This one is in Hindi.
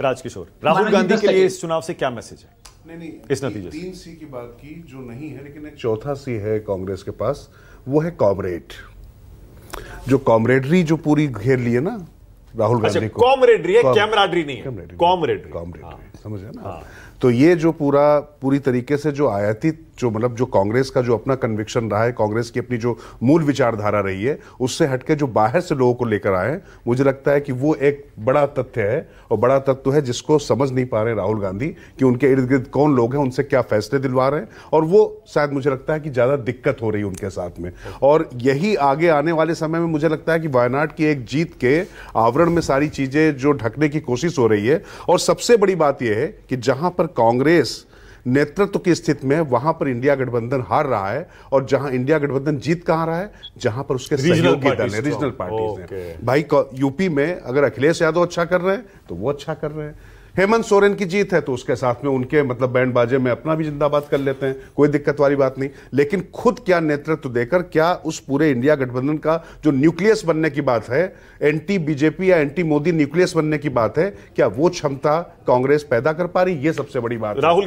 राजकिशोर राहुल गांधी के लिए इस चुनाव से क्या मैसेज है नहीं नहीं इस नतीजे तीन सी की बात की जो नहीं है लेकिन एक चौथा सी है कांग्रेस के पास वो है कॉमरेड जो कॉमरेडरी जो पूरी घेर ली है ना राहुल अच्छा, गांधी को कॉमरेडरी है कैमराडरी नहीं है कॉमरेडरी कॉमरेडरी हाँ। समझे ना हाँ। तो ये जो पूरा पूरी तरीके से जो आयातित जो मतलब जो कांग्रेस का जो अपना कन्विक्शन रहा है कांग्रेस की अपनी जो मूल विचारधारा रही है उससे हटके जो बाहर से लोगों को लेकर आए मुझे लगता है कि वो एक बड़ा तथ्य है और बड़ा तत्व है जिसको समझ नहीं पा रहे राहुल गांधी कि उनके इर्द गिर्द कौन लोग हैं उनसे क्या फैसले दिलवा रहे हैं और वो शायद मुझे लगता है कि ज़्यादा दिक्कत हो रही है उनके साथ में और यही आगे आने वाले समय में मुझे लगता है कि वायनाड की एक जीत के आवरण वातावरण में सारी चीजें जो ढकने की कोशिश हो रही है और सबसे बड़ी बात यह है कि जहां पर कांग्रेस नेतृत्व की स्थिति में वहां पर इंडिया गठबंधन हार रहा है और जहां इंडिया गठबंधन जीत कहां रहा है जहां पर उसके सहयोगी दल है रीजनल पार्टी भाई यूपी में अगर अखिलेश यादव अच्छा कर रहे हैं तो वो अच्छा कर रहे हैं हेमंत सोरेन की जीत है तो उसके साथ में उनके मतलब बैंड बाजे में अपना भी जिंदाबाद कर लेते हैं कोई दिक्कत वाली बात नहीं लेकिन खुद क्या नेतृत्व देकर क्या उस पूरे इंडिया गठबंधन का जो न्यूक्लियस बनने की बात है एंटी बीजेपी या एंटी मोदी न्यूक्लियस बनने की बात है क्या वो क्षमता कांग्रेस पैदा कर पा रही ये सबसे बड़ी बात राहुल